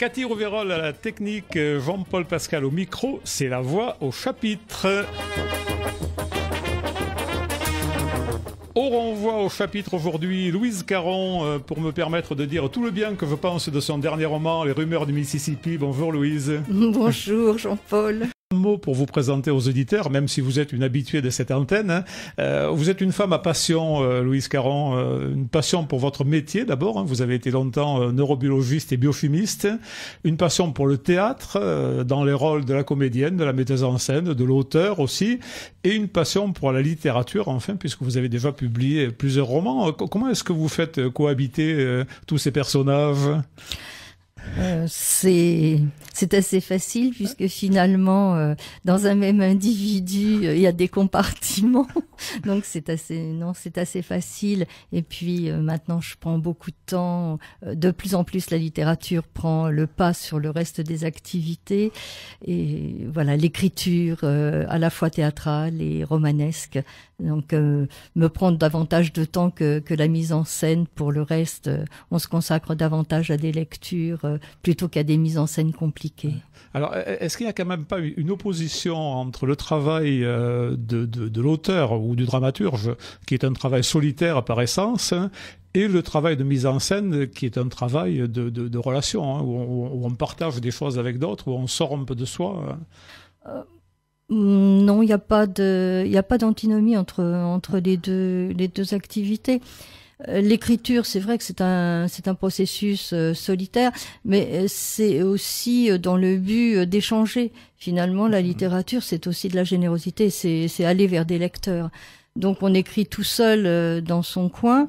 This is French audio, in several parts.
Cathy Rouverol à la technique, euh, Jean-Paul Pascal au micro, c'est la voix au chapitre. Au renvoi au chapitre aujourd'hui, Louise Caron, euh, pour me permettre de dire tout le bien que je pense de son dernier roman, Les rumeurs du Mississippi. Bonjour Louise. Bonjour Jean-Paul. Un mot pour vous présenter aux auditeurs, même si vous êtes une habituée de cette antenne. Hein. Euh, vous êtes une femme à passion, euh, Louise Caron, euh, une passion pour votre métier d'abord. Hein. Vous avez été longtemps neurobiologiste et biochimiste. Une passion pour le théâtre, dans les rôles de la comédienne, de la metteuse en scène, de l'auteur aussi. Et une passion pour la littérature, enfin, puisque vous avez déjà publié plusieurs romans. Comment est-ce que vous faites cohabiter tous ces personnages euh, c'est c'est assez facile puisque finalement, euh, dans un même individu, euh, il y a des compartiments. Donc c'est assez, non, c'est assez facile. Et puis maintenant, je prends beaucoup de temps. De plus en plus, la littérature prend le pas sur le reste des activités. Et voilà, l'écriture à la fois théâtrale et romanesque. Donc me prendre davantage de temps que, que la mise en scène. Pour le reste, on se consacre davantage à des lectures euh, plutôt qu'à des mises en scène compliquées. Alors, e-, est-ce qu'il n'y a quand même pas une opposition entre le travail euh, de, l'auteur ou du dramaturge, qui est un travail solitaire par essence, hein, et le travail de mise en scène, qui est un travail de, de, relation, hein, où, on, partage des choses avec d'autres, où on sort un peu de soi hein? euh, Non, il n'y a pas de, il a pas d'antinomie entre entre les deux les deux activités. Euh, l'écriture, c'est vrai que c'est un, c'est un processus euh, solitaire, mais euh, c'est aussi dans le but d'échanger. Finalement, la mhm. littérature, c'est aussi de la générosité, c'est aller vers des lecteurs. Donc on écrit tout seul dans son coin.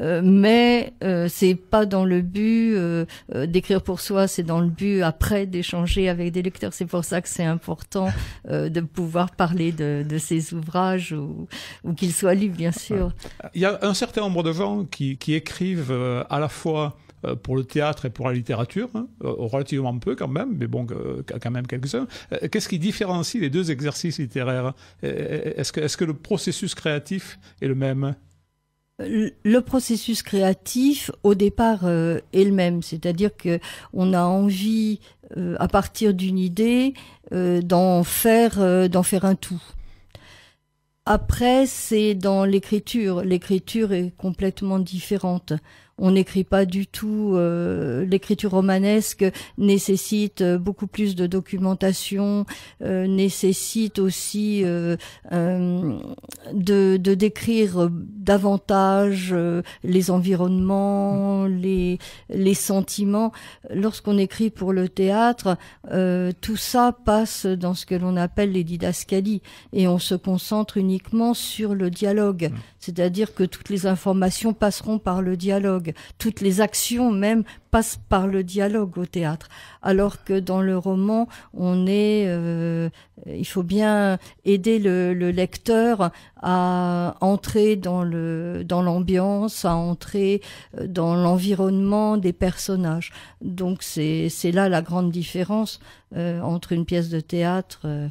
Euh, mais euh, c'est pas dans le but euh, euh, d'écrire pour soi, c'est dans le but après d'échanger avec des lecteurs. C'est pour ça que c'est important de pouvoir parler de, de ces ouvrages ou, ou qu'ils soient lus, bien sûr. Il y a un certain nombre de gens qui, qui écrivent à la fois pour le théâtre et pour la littérature, hein, relativement peu quand même, mais bon, quand même quelques-uns. Qu'est-ce qui différencie les deux exercices littéraires Est-ce que, est que, le processus créatif est le même le processus créatif au départ euh, est le même, c'est-à-dire que on a envie euh, à partir d'une idée euh, d'en faire d'en faire un tout. Après, c'est dans l'écriture. L'écriture est complètement différente. On n'écrit pas du tout. L'écriture romanesque nécessite beaucoup plus de documentation, nécessite aussi de décrire davantage euh, les environnements, mm. les, les sentiments. Lorsqu'on écrit pour le théâtre, euh, tout ça passe dans ce que l'on appelle les didascalies et on se concentre uniquement sur le dialogue. Mm. C'est-à-dire que toutes les informations passeront par le dialogue. Toutes les actions même passe par le dialogue au théâtre, alors que dans le roman, on est, euh, il faut bien aider le, lecteur à entrer dans le dans l'ambiance, à entrer euh, dans l'environnement des personnages. Donc c'est c'est là la grande différence euh, entre une pièce de théâtre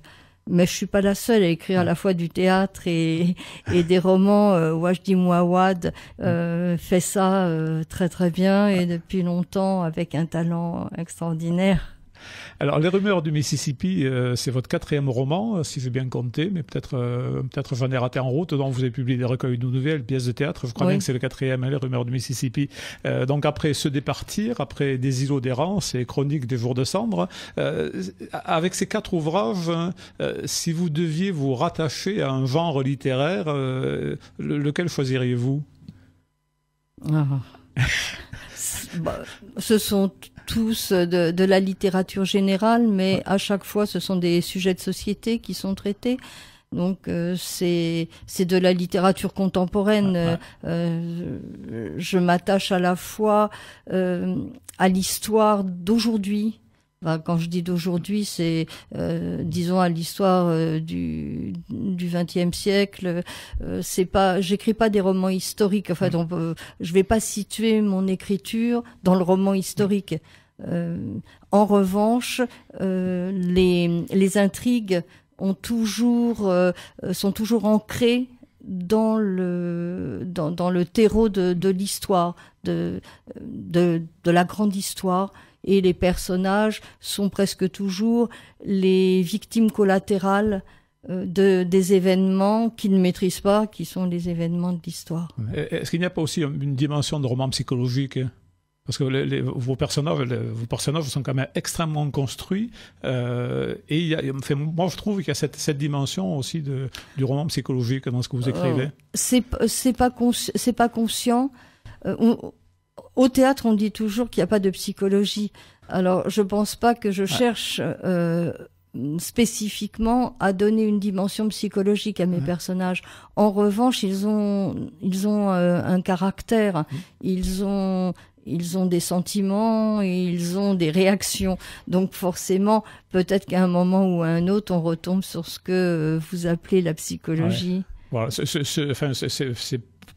mais je suis pas la seule à écrire à la fois du théâtre et, des romans. Euh, Wajdi Mouawad euh, fait ça euh, très très bien et depuis longtemps avec un talent extraordinaire. Alors, Les Rumeurs du Mississippi, euh, c'est votre quatrième roman, euh, si j'ai bien compté, mais peut-être euh, peut-être j'en raté en route. dont vous avez publié des recueils de nouvelles, pièces de théâtre. Je crois bien que c'est le quatrième, hein, Les Rumeurs du Mississippi. donc, après Se départir, après Des îlots d'errance et Chroniques des jours de cendre, avec ces quatre ouvrages, hein, si vous deviez vous rattacher à un genre littéraire, lequel choisiriez-vous ah. bah, ce sont tous euh, de, la littérature générale, mais à chaque fois, ce sont des sujets de société qui sont traités. Donc euh, c'est de la littérature contemporaine. Euh, je m'attache à la fois à l'histoire d'aujourd'hui quand je dis d'aujourd'hui, c'est, euh, disons, à l'histoire euh, du 20 XXe siècle. Euh, c'est pas, j'écris pas des romans historiques. Je mm. ne je vais pas situer mon écriture dans le roman historique. Mm. en revanche, les intrigues ont toujours sont toujours ancrées dans le terreau de, l'histoire de la grande histoire et les personnages sont presque toujours les victimes collatérales euh, de, des événements qu'ils ne maîtrisent pas, qui sont les événements de l'histoire. Est-ce qu'il n'y a pas aussi une dimension de roman psychologique parce que vos, personnages, vos personnages sont quand même extrêmement construits. Euh, et moi, je trouve qu'il y a cette, dimension aussi de, du roman psychologique dans ce que vous euh, écrivez. c'est pas, pas conscient au théâtre, on dit toujours qu'il n'y a pas de psychologie. Alors, je pense pas que je cherche euh, spécifiquement à donner une dimension psychologique à mes personnages. En revanche, ils ont, ils ont euh, un caractère, mmh. ils ont, ils ont des sentiments ils ont des réactions. Donc forcément, peut-être qu'à un moment ou à un autre, on retombe sur ce que vous appelez la psychologie. c'est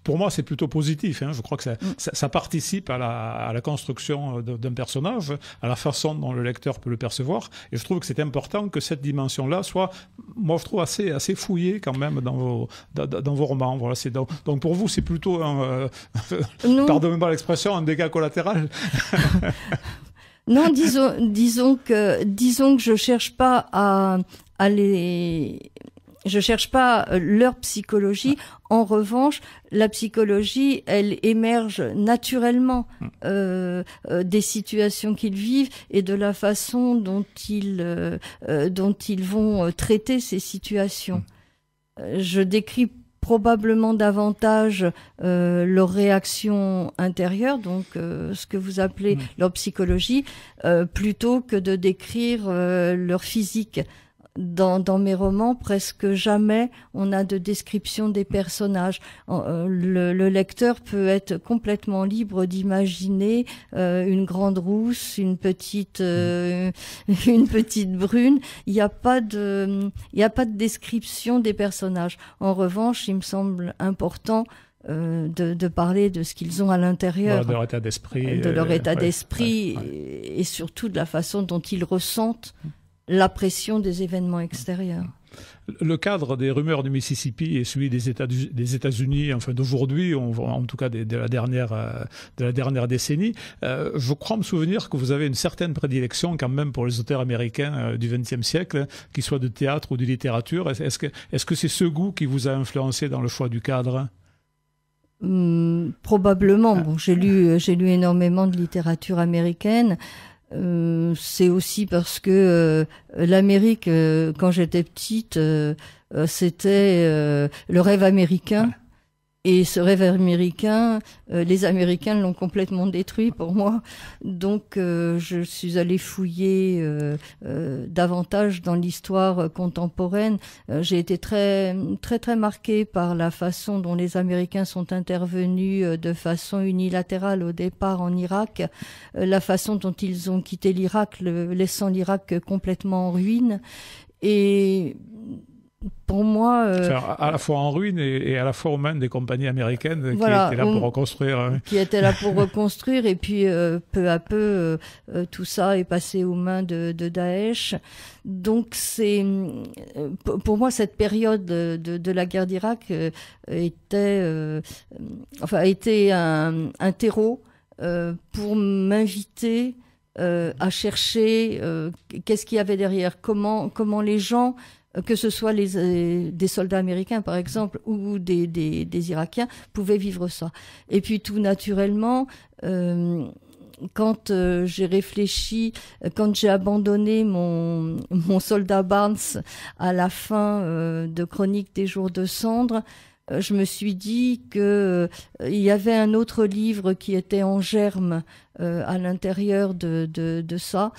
pour moi, c'est plutôt positif. Hein. Je crois que ça, mm. participe à la, construction euh, d'un personnage, à la façon dont le lecteur peut le percevoir. Et je trouve que c'est important que cette dimension-là soit, moi, je trouve assez, assez fouillée quand même dans vos, dans, vos romans. Voilà, c'est donc, pour vous, c'est plutôt, euh, pardonnez-moi l'expression, un dégât collatéral. non, disons, disons que, disons que je cherche pas à, à les je cherche pas euh, leur psychologie. Ah. En revanche, la psychologie, elle émerge naturellement hmm. euh, euh, des situations qu'ils vivent et de la façon dont ils dont ils vont traiter ces situations. Hmm. Je décris probablement davantage leur réaction intérieure, donc ce que vous appelez hmm. leur psychologie, plutôt que de décrire leur physique dans, dans, mes romans, presque jamais on a de description des personnages. Euh, le, le lecteur peut être complètement libre d'imaginer euh, une grande rousse, une petite, euh, une petite brune. Il n'y a pas de, il n'y a pas de description des personnages. En revanche, il me semble important de, de, parler de ce qu'ils ont à l'intérieur, bah, de leur état d'esprit, de leur état d'esprit et, surtout de la façon dont ils ressentent la pression des événements extérieurs. Le cadre des rumeurs du Mississippi et celui des États unis enfin d'aujourd'hui, en tout cas euh, de, la dernière décennie, euh, je crois me souvenir que vous avez une certaine prédilection quand même pour les auteurs américains euh, du XXe siècle, qu'ils soient de théâtre ou de littérature. Est-ce que c'est ce goût qui vous a influencé dans le choix du cadre hmm, Probablement. Bon, j'ai lu énormément de littérature américaine. Euh, c'est aussi parce que euh, l'Amérique, euh, quand j'étais petite, c'était le rêve américain. Et ce rêve américain, euh, les Américains l'ont complètement détruit pour moi. Donc euh, je suis allée fouiller euh, davantage dans l'histoire contemporaine. J'ai été très très très marquée par la façon dont les Américains sont intervenus de façon unilatérale au départ en Irak, la façon dont ils ont quitté l'Irak, laissant l'Irak complètement en ruine. Et pour moi. Euh, à la fois en ruine et, à la fois aux mains des compagnies américaines qui étaient là pour reconstruire. Hein. Qui étaient là pour reconstruire, et puis euh, peu à peu, euh, tout ça est passé aux mains de, de Daesh. Donc, c'est pour moi, cette période de, de la guerre d'Irak était, enfin, était un, un terreau pour m'inviter. à chercher qu'est-ce qu'il y avait derrière, comment comment les gens que ce soit les, euh, des soldats américains par exemple ou des, Irakiens, pouvaient vivre ça. Et puis tout naturellement, euh, quand euh, j'ai réfléchi, quand j'ai abandonné mon, mon soldat Barnes à la fin de Chronique des jours de cendre, je me suis dit que il y avait un autre livre qui était en germe à l'intérieur de, ça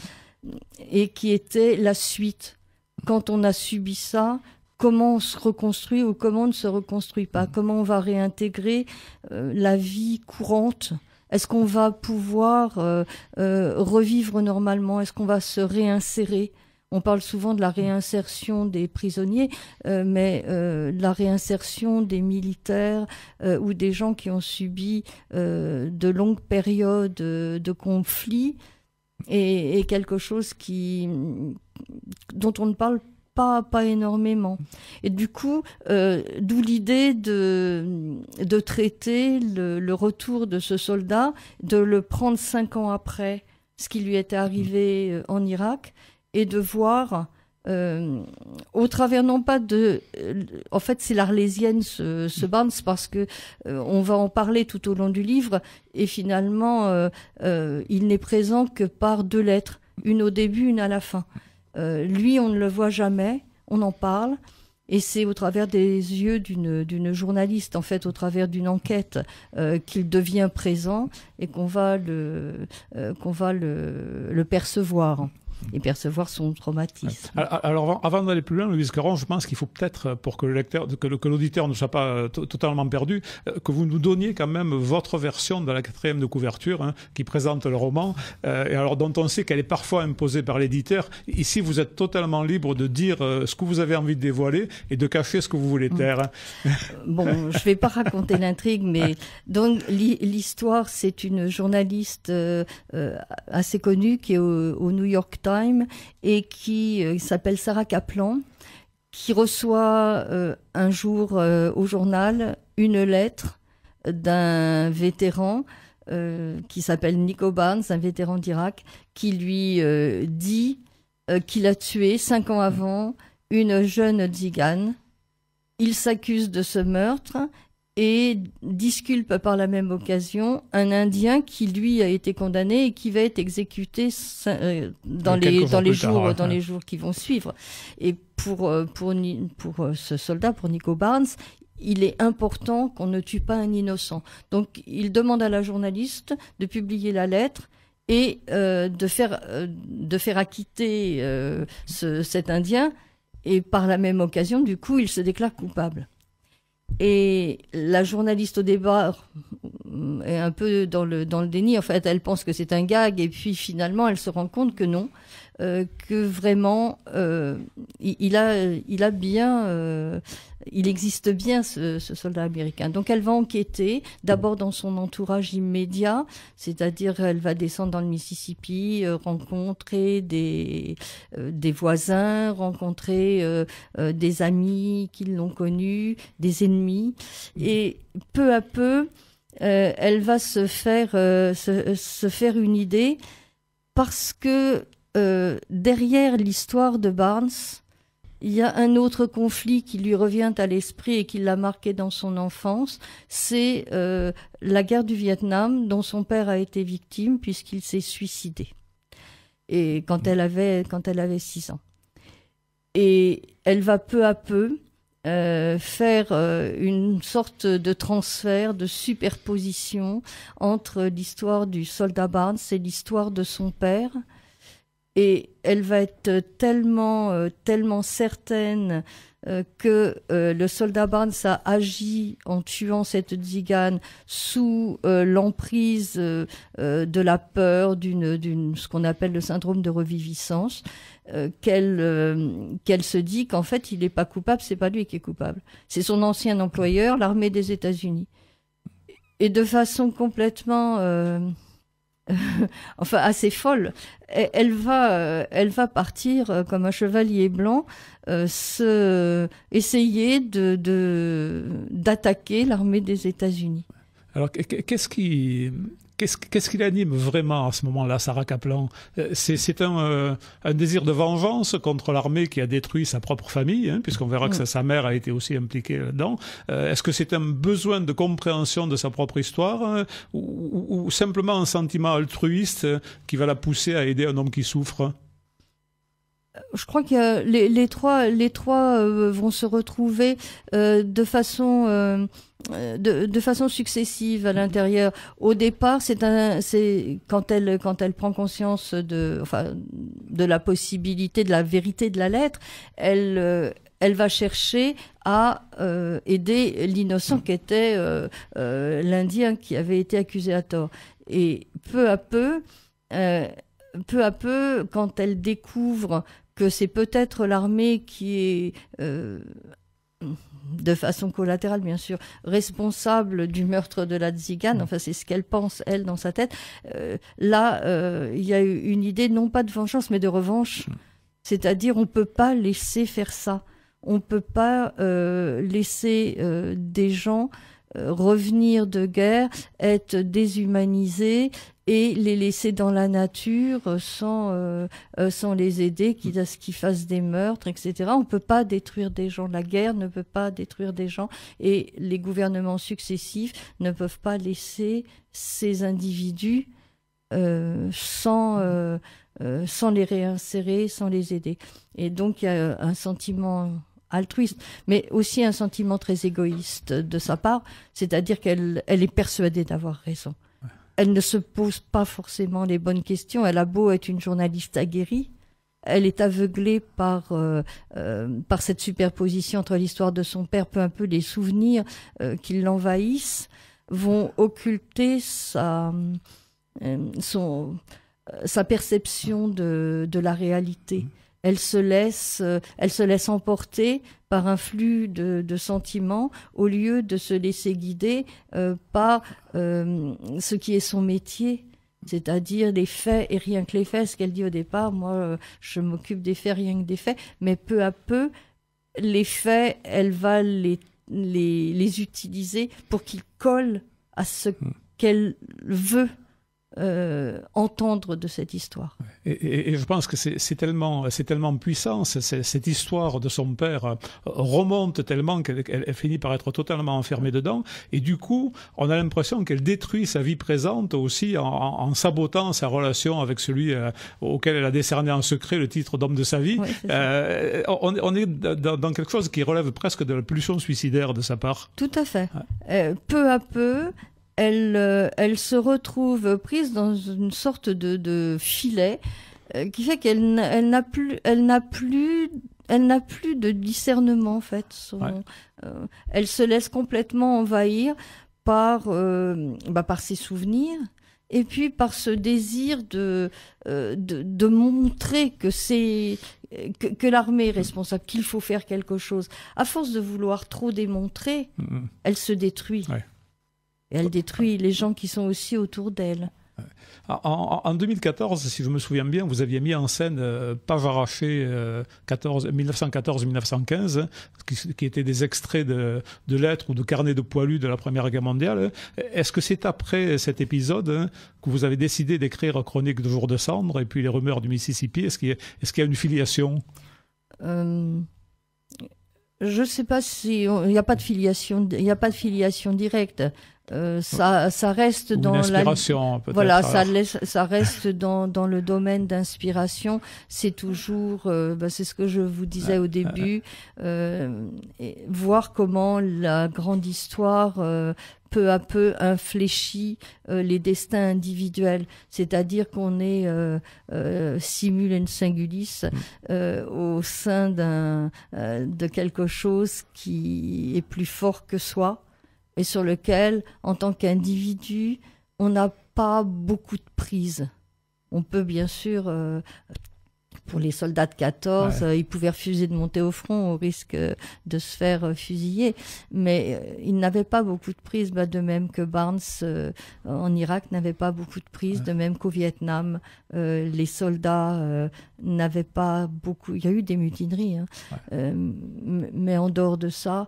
et qui était la suite quand on a subi ça, comment on se reconstruit ou comment on ne se reconstruit pas, mm. comment on va réintégrer euh, la vie courante. Est-ce qu'on va pouvoir euh, euh, revivre normalement Est-ce qu'on va se réinsérer on parle souvent de la réinsertion des prisonniers, mais la réinsertion des militaires ou des gens qui ont subi de longues périodes de conflits et, quelque chose qui, dont on ne parle pas, pas énormément. Et du coup, euh, d'où l'idée de, traiter le, le, retour de ce soldat, de le prendre cinq ans après ce qui lui était arrivé euh, en Irak et de voir euh, au travers non pas de, euh, en fait c'est l'arlésienne ce, ce parce que euh, on va en parler tout au long du livre et finalement il n'est présent que par deux lettres, une au début, une à la fin. lui on ne le voit jamais, on en parle. Et c'est au travers des yeux d'une journaliste, en fait, au travers d'une enquête, qu'il devient présent et qu'on va, le, qu'on va le, le percevoir et percevoir son traumatisme. Alors, avant d'aller plus loin, Louise Caron, je pense qu'il faut peut-être, euh, pour que le que l'auditeur ne soit pas euh, totalement perdu, euh, que vous nous donniez quand même votre version de la quatrième de couverture hein, qui présente le roman, et alors dont on sait qu'elle est parfois imposée par l'éditeur. Ici, vous êtes totalement libre de dire ce que vous avez envie de dévoiler et de cacher ce que vous voulez taire. Mm. Hein. Bon, je ne vais pas raconter l'intrigue, mais donc l'histoire, c'est une journaliste assez connue qui est au New York Times et qui euh, s'appelle Sarah Kaplan, qui reçoit euh, un jour euh, au journal une lettre d'un vétéran qui s'appelle Nico Barnes, un vétéran d'Irak, qui lui dit qu'il a tué cinq ans avant une jeune Zigane. Il s'accuse de ce meurtre et disculpe par la même occasion un Indien qui lui a été condamné et qui va être exécuté euh, dans, les, dans, les, jours, dans les jours qui vont suivre. Et pour, euh, pour, pour euh, ce soldat, pour Nico Barnes, il est important qu'on ne tue pas un innocent. Donc il demande à la journaliste de publier la lettre et de, faire, de faire acquitter cet Indien. Et par la même occasion, du coup, il se déclare coupable. Et la journaliste au débat mm, est un peu dans le, dans le déni. En fait, elle pense que c'est un gag et puis finalement, elle se rend compte que non, euh, que vraiment, euh, il, a, il a bien euh, il existe bien ce, soldat américain. Donc elle va enquêter, d'abord dans son entourage immédiat, c'est-à-dire elle va descendre dans le Mississippi, euh, rencontrer euh, des, voisins, rencontrer euh, des amis qui l'ont connu, des ennemis. Mhm. Et peu à peu, elle va faire, se, faire une idée parce que derrière l'histoire de Barnes, il y a un autre conflit qui lui revient à l'esprit et qui l'a marqué dans son enfance, c'est euh, la guerre du Vietnam dont son père a été victime puisqu'il s'est suicidé. Et quand elle avait quand elle avait six ans. Et elle va peu à peu euh, faire euh, une sorte de transfert, de superposition entre l'histoire du soldat Barnes et l'histoire de son père, et elle va être tellement, euh, tellement certaine euh, que euh, le soldat Barnes a agi en tuant cette zigane sous l'emprise de la peur d'une, d'une, ce qu'on appelle le syndrome de reviviscence, qu'elle, qu'elle se dit qu'en fait il n'est pas coupable, c'est pas lui qui est coupable, c'est son ancien employeur, l'armée des États-Unis, et de façon complètement enfin assez folle. Elle va, euh, elle va partir euh, comme un chevalier blanc, euh, se, essayer de d'attaquer l'armée des États-Unis. Alors qu'est-ce qui qu'est-ce qu'il anime qui l'anime vraiment à ce moment-là, Sarah Kaplan euh, C'est euh, un, désir de vengeance contre l'armée qui a détruit sa propre famille, hein, puisqu'on verra que mm. sa, mère a été aussi impliquée là-dedans. Euh, est-ce que c'est un besoin de compréhension de sa propre histoire ou, simplement un sentiment altruiste qui va la pousser à aider un homme qui souffre euh, je crois que euh, les, trois, les trois euh, vont se retrouver de façon. de, de, façon successive à l'intérieur. Au départ, c'est c'est quand elle, quand elle prend conscience de, enfin, de la possibilité, de la vérité de la lettre, elle, elle va chercher à aider l'innocent qui était l'Indien hein, qui avait été accusé à tort. Et peu à peu, peu à peu, quand elle découvre que c'est peut-être l'armée qui est, euh, de façon collatérale bien sûr, responsable du meurtre de la Tzigane, enfin c'est ce qu'elle pense elle dans sa tête, euh, là euh, il y a une idée non pas de vengeance mais de revanche, c'est-à-dire on ne peut pas laisser faire ça, on ne peut pas laisser des gens revenir de guerre, être déshumanisés et les laisser dans la nature sans, euh, euh, les aider, qu'ils fassent des meurtres, etc. On ne peut pas détruire des gens. La guerre ne peut pas détruire des gens et les gouvernements successifs ne peuvent pas laisser ces individus euh, sans, les réinsérer, sans les aider. Et donc il y a un sentiment altruiste, mais aussi un sentiment très égoïste de sa part, c'est-à-dire qu'elle est persuadée d'avoir raison elle ne se pose pas forcément les bonnes questions. Elle a beau être une journaliste aguerrie, elle est aveuglée par euh, euh, cette superposition entre l'histoire de son père, peu un peu les souvenirs euh, qui l'envahissent vont occulter sa perception de la réalité. Mmh elle se laisse, euh, elle se laisse emporter par un flux de, sentiments au lieu de se laisser guider euh, par euh, ce qui est son métier. C'est-à-dire les faits et rien que les faits, ce qu'elle dit au départ, moi je m'occupe des faits, rien que des faits, mais peu à peu, les faits, elle va les, les, les utiliser pour qu'ils collent à ce hmm. qu'elle veut euh, entendre de cette histoire. Et, et, je pense que c'est tellement, c'est tellement puissant, cette histoire de son père euh, remonte tellement qu'elle finit par être totalement enfermée dedans, et du coup, on a l'impression qu'elle détruit sa vie présente aussi en, en, sabotant sa relation avec celui euh, auquel elle a décerné en secret le titre d'homme de sa vie. euh, on, on, est dans, quelque chose qui relève presque de la pulsion suicidaire de sa part. Tout à fait. peu à peu, euh, elle, se retrouve prise dans une sorte de, filet euh, qui fait qu'elle n'a plus, n'a plus, elle n'a plus de discernement en fait. Euh, elle se laisse complètement envahir par, bah, par ses souvenirs et puis par ce désir de, de, montrer que c'est que, l'armée est responsable, qu'il faut faire quelque chose. À force de vouloir trop démontrer, mm, mm. elle se détruit elle détruit les gens qui sont aussi autour d'elle. En, 2014, si je me souviens bien, vous aviez mis en scène euh, Page 1914-1915, euh, qui, étaient des extraits de, lettres ou de carnets de poilus de la Première Guerre mondiale. Est-ce que c'est après cet épisode hein, que vous avez décidé d'écrire Chronique de jour de cendre et puis les rumeurs du Mississippi Est-ce qu'il y, a une filiation euh, je ne sais pas si il n'y a pas de filiation, il n'y a pas de filiation directe. Euh, ça, ça reste dans La... Voilà, ça, laisse, ça reste dans, dans le domaine d'inspiration. C'est toujours, euh, bah, c'est ce que je vous disais au début, euh, et voir comment la grande histoire euh, peu à peu infléchit euh, les destins individuels, c'est-à-dire qu'on est euh, euh, simul singulis mm. au sein de quelque chose qui est plus fort que soi et sur lequel, en tant qu'individu, on n'a pas beaucoup de prise. On peut bien sûr pour les soldats de 14, euh, ils pouvaient refuser de monter au front au risque euh, de se faire euh, fusiller. Mais ils n'avaient pas beaucoup de prise. Bah, de même que Barnes en Irak n'avait pas beaucoup de prise, de même qu'au Vietnam, les soldats n'avaient pas beaucoup. Il y a eu des mutineries, hein. mais en dehors de ça,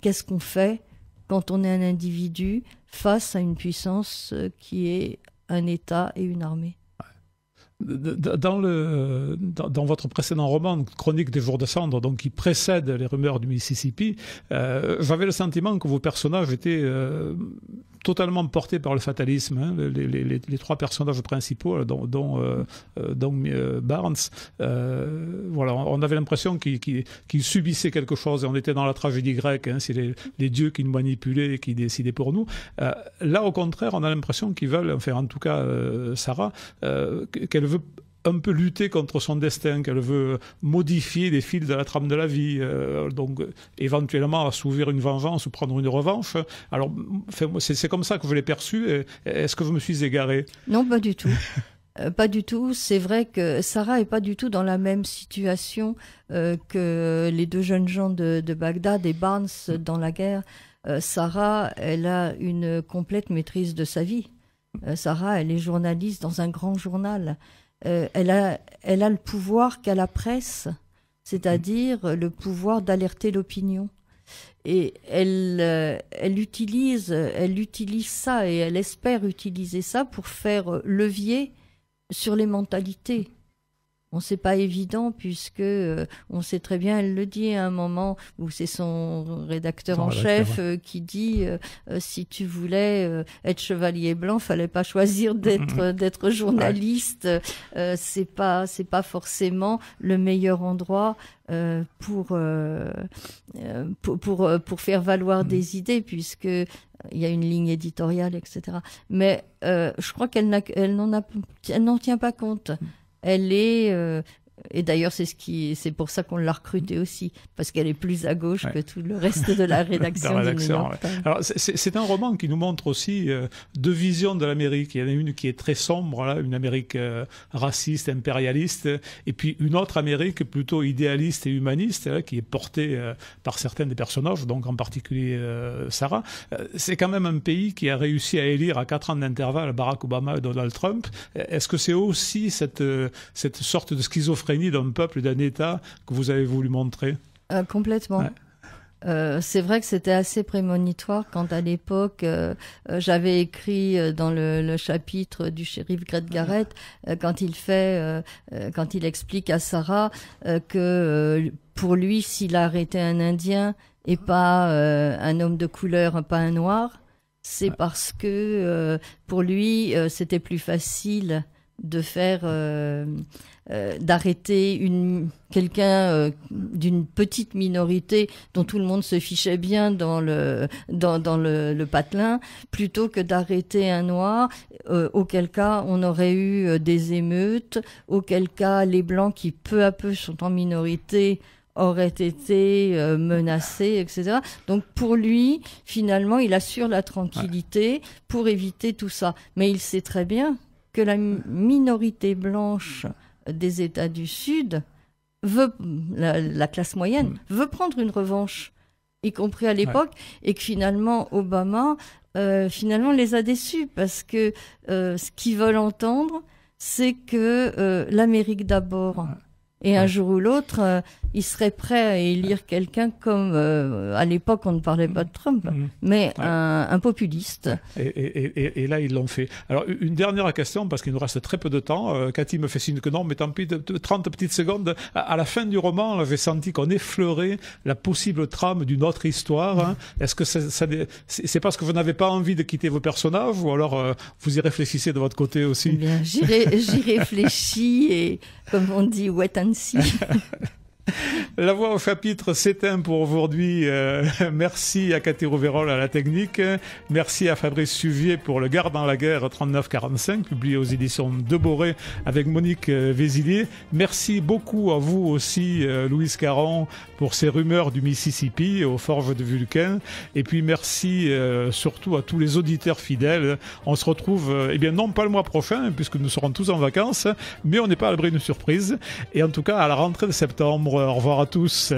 qu'est-ce qu'on fait quand on est un individu face à une puissance qui est un État et une armée. Dans, le, dans, votre précédent roman, Chronique des jours de cendre, donc qui précède les rumeurs du Mississippi, euh, j'avais le sentiment que vos personnages étaient euh, totalement porté par le fatalisme. Hein, les, trois personnages principaux, euh, dont, dont, euh, euh, Barnes, voilà, on avait l'impression qu'il subissaient subissait quelque chose et on était dans la tragédie grecque. Hein, c'est les, dieux qui nous manipulaient qui décidaient pour nous. là, au contraire, on a l'impression qu'ils veulent, enfin, en tout cas, Sarah, qu'elle veut un peu lutter contre son destin, qu'elle veut euh, modifier les fils de la trame de la vie, euh, donc euh, éventuellement assouvir une vengeance ou prendre une revanche. Alors, c'est comme ça que vous l'avez perçu. Est-ce que vous me suis égaré Non, pas du tout. pas du tout. C'est vrai que Sarah est pas du tout dans la même situation que les deux jeunes gens de, Bagdad et Barnes dans la guerre. Sarah, elle a une complète maîtrise de sa vie. Sarah, elle est journaliste dans un grand journal. Euh, elle, a, elle a le pouvoir qu'a la presse, c'est-à-dire le pouvoir d'alerter l'opinion. Et elle, euh, elle, utilise, elle utilise ça et elle espère utiliser ça pour faire levier sur les mentalités on sait pas évident puisque euh, on sait très bien, elle le dit à un moment où c'est son rédacteur en chef euh, qui dit euh, si tu voulais être chevalier blanc, fallait pas choisir d'être d'être journaliste. c'est pas c'est pas forcément le meilleur endroit pour, pour, pour faire valoir mm. des idées puisque il y a une ligne éditoriale, etc. Mais je crois qu'elle n'en tient pas compte. Mm elle est euh, et d'ailleurs, c'est ce qui, c'est pour ça qu'on l'a recrutée aussi, parce qu'elle est plus à gauche que tout le reste de la rédaction. c'est un roman qui nous montre aussi euh, deux visions de l'Amérique. Il y en a une qui est très sombre, là, une Amérique euh, raciste, impérialiste, et puis une autre Amérique plutôt idéaliste et humaniste, qui est portée euh, par certains des personnages, donc en particulier Sarah. c'est quand même un pays qui a réussi à élire à quatre ans d'intervalle Barack Obama et Donald Trump. Est-ce que c'est aussi cette, cette sorte de schizophrénie d'un peuple, d'un État que vous avez voulu montrer euh, Complètement. Euh, c'est vrai que c'était assez prémonitoire quand à l'époque euh, j'avais écrit dans le, chapitre du shérif Greg Garrett quand il fait quand il explique à Sarah que pour lui s'il arrêtait un indien et pas un homme de couleur pas un noir c'est parce que pour lui c'était plus facile de faire euh, euh, d'arrêter une quelqu'un euh, d'une petite minorité dont tout le monde se fichait bien dans le dans, le, patelin plutôt que d'arrêter un noir auquel cas on aurait eu des émeutes auquel cas les blancs qui peu à peu sont en minorité auraient été menacés, etc. Donc pour lui, finalement, il assure la tranquillité pour éviter tout ça. Mais il sait très bien que la minorité blanche des États du Sud veut, la, classe moyenne, mm. veut prendre une revanche, y compris à l'époque, et que finalement Obama, euh, finalement, les a déçus parce que euh, ce qu'ils veulent entendre, c'est que euh, l'Amérique d'abord. Et un jour ou l'autre, il serait prêt à élire quelqu'un comme, euh, à l'époque, on ne parlait pas de Trump, mhm. mais un, un, populiste. Et, là, ils l'ont fait. Alors, une dernière question, parce qu'il nous reste très peu de temps. Euh, Cathy me fait signe que non, mais tant pis, 30 petites secondes. À, la fin du roman, on avait senti qu'on effleurait la possible trame d'une autre histoire. Hein. Mhm. Est-ce que c'est parce que vous n'avez pas envie de quitter vos personnages, ou alors euh, vous y réfléchissez de votre côté aussi eh J'y réfléchis, et comme on dit, wet and see. La voix au chapitre s'éteint pour aujourd'hui. Euh, merci à Cathy Rouvérol à la technique. Merci à Fabrice Suvier pour Le Garde dans la guerre 3945, publié aux éditions de Boré avec Monique euh, Vésilier. Merci beaucoup à vous aussi, euh, Louise Caron, pour ces rumeurs du Mississippi aux forges de Vulcain. Et puis merci surtout à tous les auditeurs fidèles. On se retrouve, eh bien, non pas le mois prochain, puisque nous serons tous en vacances, mais on n'est pas à l'abri d'une surprise. Et en tout cas, à la rentrée de septembre, au revoir à tous.